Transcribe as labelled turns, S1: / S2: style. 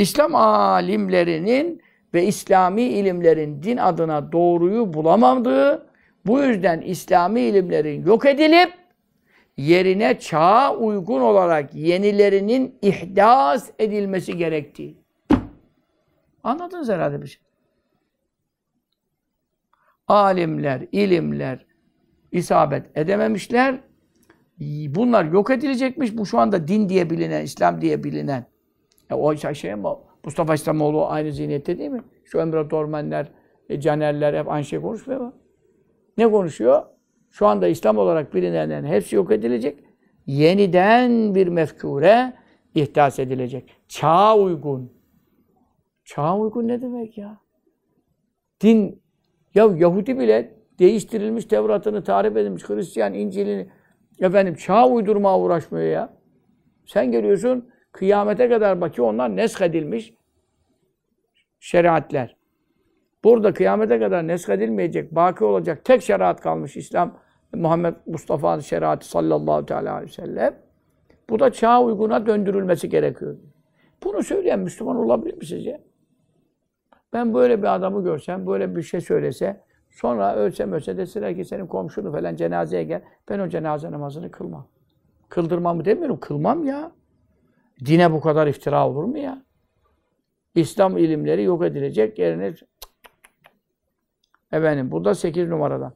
S1: İslam alimlerinin ve İslami ilimlerin din adına doğruyu bulamadığı, bu yüzden İslami ilimlerin yok edilip yerine çağa uygun olarak yenilerinin ihdas edilmesi gerektiği. Anladınız herhalde bir şey. Alimler, ilimler isabet edememişler. Bunlar yok edilecekmiş. Bu şu anda din diye bilinen, İslam diye bilinen e, o şey, şey ama Mustafa İslamoğlu aynı zihniyette değil mi? Şu Emre Dormenler, e, Canerler hep aynı şey konuşmuyor mu? Ne konuşuyor? Şu anda İslam olarak bilinenlerin hepsi yok edilecek. Yeniden bir mefkure ihdas edilecek. Çağ uygun. Çağ uygun ne demek ya? Din, ya Yahudi bile değiştirilmiş Tevrat'ını tarif edilmiş, Hristiyan İncil'ini efendim çağa uydurmaya uğraşmıyor ya. Sen geliyorsun, Kıyamete kadar baki onlar neskedilmiş şeriatler. Burada kıyamete kadar neskedilmeyecek baki olacak tek şeriat kalmış İslam Muhammed Mustafa'nın şeriatı sallallahu teala aleyhi ve sellem. Bu da çağa uyguna döndürülmesi gerekiyor. Bunu söyleyen Müslüman olabilir mi sizce? Ben böyle bir adamı görsem, böyle bir şey söylese, sonra ölsem ölse deseler ki senin komşunu falan cenazeye gel, ben o cenaze namazını kılmam. Kıldırmamı demiyorum, kılmam ya. Dine bu kadar iftira olur mu ya? İslam ilimleri yok edilecek yerine efendim bu da 8 numarada.